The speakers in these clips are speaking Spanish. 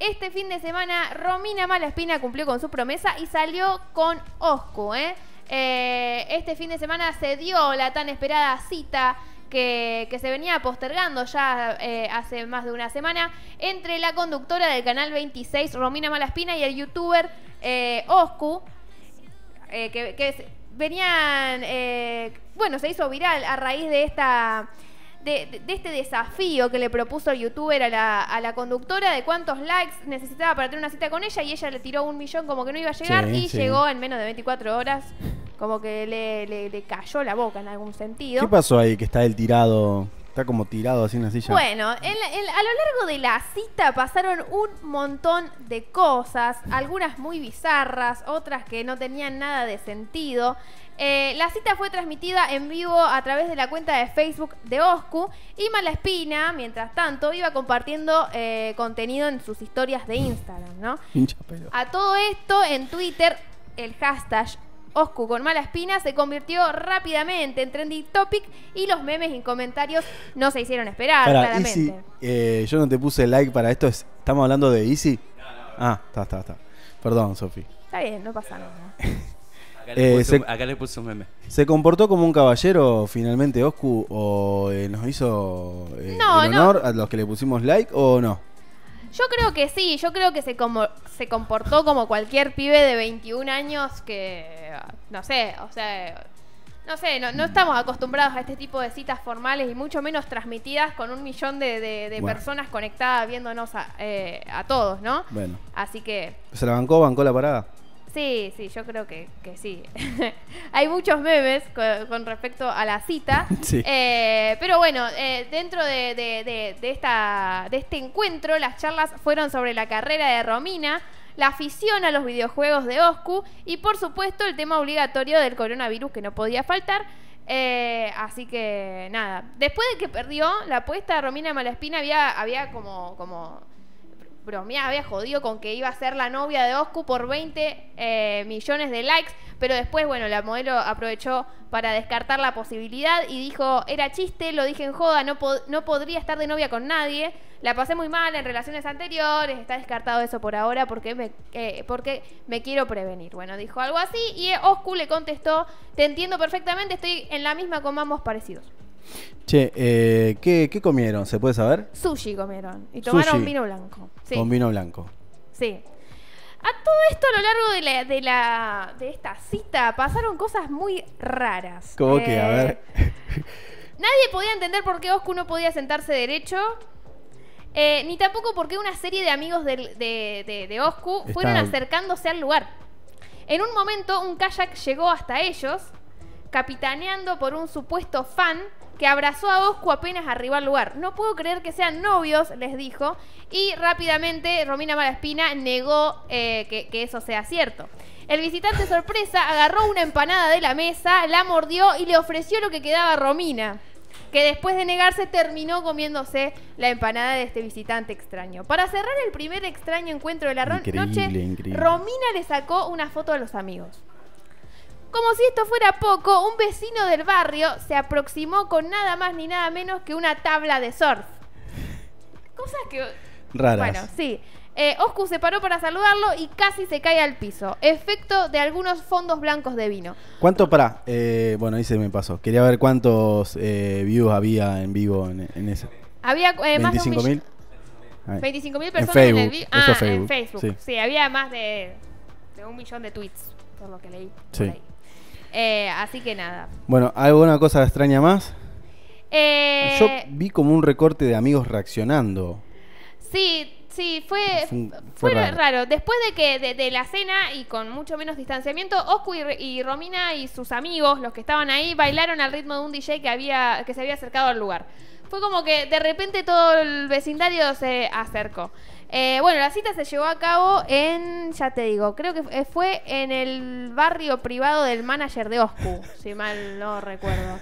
Este fin de semana Romina Malaspina cumplió con su promesa y salió con Oscu. ¿eh? Eh, este fin de semana se dio la tan esperada cita que, se venía postergando ya eh, hace más de una semana entre la conductora del canal 26 Romina Malaspina y el youtuber Oscu. que, que venían, bueno, se hizo viral a raíz de esta de, este desafío que le propuso el youtuber a la, conductora de cuántos likes necesitaba para tener una cita con ella y ella le tiró un millón como que no iba a llegar y llegó en menos de 24 horas. Como que le, le, cayó la boca en algún sentido. ¿Qué pasó ahí que está el tirado? Está como tirado así en la silla. Bueno, a lo largo de la cita pasaron un montón de cosas, algunas muy bizarras, otras que no tenían nada de sentido. Eh, la cita fue transmitida en vivo a través de la cuenta de Facebook de Oscu y Malaspina, mientras tanto, iba compartiendo eh, contenido en sus historias de Instagram, ¿no? A todo esto, en Twitter, el hashtag Oscu con mala espina se convirtió rápidamente en trending topic y los memes y comentarios no se hicieron esperar, claramente. Eh, yo no te puse like para esto, ¿estamos hablando de Easy? no, Ah, está, está, está. Perdón, Sofi. Está bien, no pasa nada. Eh, acá le, puse un meme. ¿Se comportó como un caballero finalmente Oscu o eh, nos hizo el honor a los que le pusimos like o no? Yo creo que sí, yo creo que se, como, se comportó como cualquier pibe de 21 años que, no sé, o sea, no sé, no, estamos acostumbrados a este tipo de citas formales y mucho menos transmitidas con un millón de, de, personas conectadas viéndonos a, eh, a todos, ¿no? Bueno. Así que... ¿Se la bancó, bancó la parada? Sí, sí, yo creo que, sí. Hay muchos memes con, respecto a la cita. Eh, pero bueno, eh, dentro de, esta, de este encuentro, las charlas fueron sobre la carrera de Romina, la afición a los videojuegos de Oscu y por supuesto el tema obligatorio del coronavirus que no podía faltar. Eh, así que nada, después de que perdió la apuesta, Romina Malespina había, había como, como bromeaba, había jodido con que iba a ser la novia de Oscu por 20 eh, millones de likes, pero después, bueno, la modelo aprovechó para descartar la posibilidad y dijo, era chiste, lo dije en joda, no, no podría estar de novia con nadie, la pasé muy mal en relaciones anteriores, está descartado eso por ahora porque me, eh, porque me quiero prevenir. Bueno, dijo algo así y Oscu le contestó, te entiendo perfectamente, estoy en la misma con ambos parecidos. Che, eh, ¿qué, comieron? ¿Se puede saber? Sushi comieron y tomaron vino blanco. Con vino blanco. Sí. A todo esto a lo largo de, de, esta cita pasaron cosas muy raras. ¿Cómo que? A eh, ver. nadie podía entender por qué Oscu no podía sentarse derecho. Eh, ni tampoco por qué una serie de amigos de, Oscu fueron acercándose al lugar. En un momento, un kayak llegó hasta ellos, capitaneando por un supuesto fan que abrazó a Bosco apenas arriba al lugar. No puedo creer que sean novios, les dijo. Y rápidamente Romina Malaspina negó eh, que, eso sea cierto. El visitante sorpresa agarró una empanada de la mesa, la mordió y le ofreció lo que quedaba a Romina que después de negarse terminó comiéndose la empanada de este visitante extraño. Para cerrar el primer extraño encuentro de la noche, Romina le sacó una foto a los amigos. Como si esto fuera poco, un vecino del barrio se aproximó con nada más ni nada menos que una tabla de surf. Cosas que... Raras. Bueno, sí. Eh, Oscu se paró para saludarlo y casi se cae al piso. Efecto de algunos fondos blancos de vino. ¿Cuánto para? Eh, bueno, ahí se me pasó. Quería ver cuántos eh, views había en vivo en, en esa. Había eh, más de 25.000 25, personas en, Facebook, en ah, en Facebook. Sí. había más de, de un millón de tweets, por lo que leí. Sí. Por ahí. Eh, así que nada. Bueno, ¿alguna cosa extraña más? Eh, Yo vi como un recorte de amigos reaccionando. Sí, sí, fue, fue, raro. Después de que de, la cena y con mucho menos distanciamiento, Oscu y, y, Romina y sus amigos, los que estaban ahí, bailaron al ritmo de un DJ que había que se había acercado al lugar. Fue como que de repente todo el vecindario se acercó. Eh, bueno, la cita se llevó a cabo en, ya te digo, creo que fue en el barrio privado del manager de Oscu, si mal no recuerdo.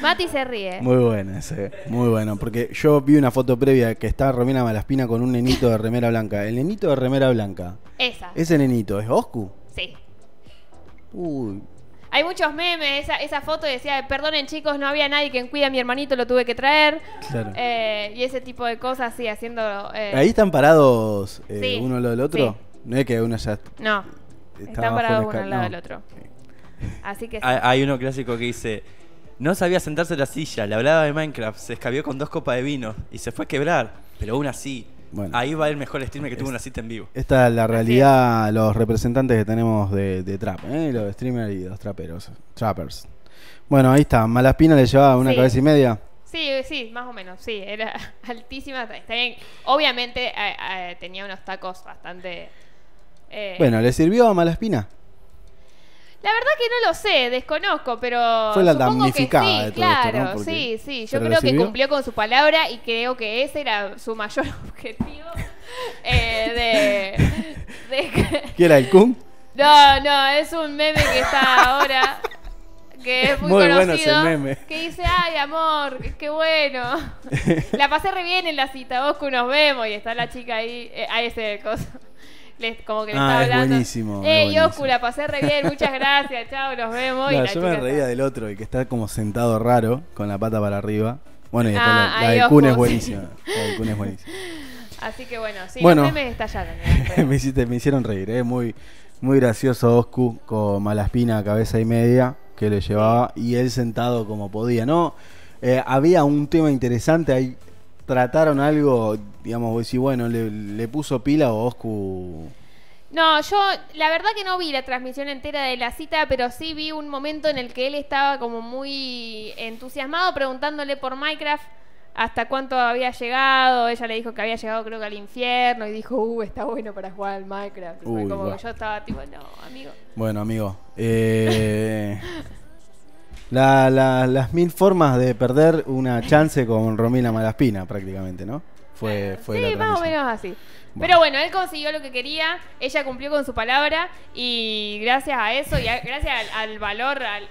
Mati se ríe. Muy bueno ese, muy bueno, porque yo vi una foto previa que está Romina Malaspina con un nenito de remera blanca. El nenito de remera blanca. Esa. Ese nenito, ¿es Oscu? Sí. Uy, hay muchos memes, esa, esa foto decía, perdonen chicos, no había nadie que cuida a mi hermanito, lo tuve que traer. Eh, y ese tipo de cosas, sí, haciendo... Eh, Ahí están parados eh, uno al lado del otro. No es que uno ya... No, están parados uno al lado del otro. Así que... Hay uno clásico que dice, no sabía sentarse en la silla, le hablaba de Minecraft, se escabió con dos copas de vino y se fue a quebrar, pero aún así Ahí va el mejor streamer que tuvo una cita en vivo. Esta es la realidad, los representantes que tenemos de, de trap, ¿eh? los streamers y los traperos, trappers. Bueno, ahí está, Malaspina le llevaba una cabeza y media. Sí, sí, más o menos, sí, era altísima. Está Obviamente eh, eh, tenía unos tacos bastante... Eh, bueno, ¿le sirvió a Malaspina? La verdad que no lo sé, desconozco, pero. Fue la supongo damnificada. Que sí, claro, sí, sí. Yo creo que cumplió con su palabra y creo que ese era su mayor objetivo. eh, de, ¿Qué era el Kun? No, no, es un meme que está ahora. que es muy, conocido, que dice, ay, amor, qué bueno. la pasé re bien en la cita, vos que nos vemos, y está la chica ahí, eh, ahí ese coso como que le ah, estaba es hablando. Buenísimo, Ey, Oscu, la pasé re bien, muchas gracias, chao, nos vemos. y la yo me reía del otro, y que está como sentado raro, con la pata para arriba. Bueno, y la, ah, de Kun es buenísima. La de es buenísima. Así que bueno, sí, estallaron. me, hicieron reír, ¿eh? muy, muy gracioso Oscu con Malaspina cabeza y media que le llevaba y él sentado como podía, ¿no? Eh, había un tema interesante ahí trataron algo, digamos, vos bueno, le, puso pila o Oscu... No, yo la verdad que no vi la transmisión entera de la cita, pero sí vi un momento en el que él estaba como muy entusiasmado preguntándole por Minecraft hasta cuánto había llegado. Ella le dijo que había llegado creo que al infierno y dijo, uh, está bueno para jugar al Minecraft. como que yo estaba tipo, no, amigo. Bueno, amigo. Eh... las mil formas de perder una chance con Romina Malaspina, prácticamente, ¿no? Fue, fue sí, más o menos así. Pero bueno, él consiguió lo que quería, ella cumplió con su palabra y gracias a eso y gracias al, valor, al,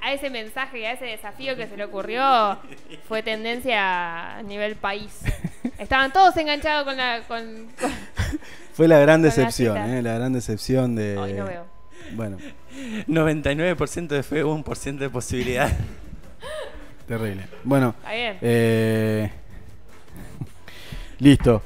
a ese mensaje y a ese desafío que se le ocurrió, fue tendencia a nivel país. Estaban todos enganchados con la... Con, fue la gran decepción, eh, la gran decepción de... Bueno. 99% de fe, 1% de posibilidad. Terrible. Bueno. Eh, listo.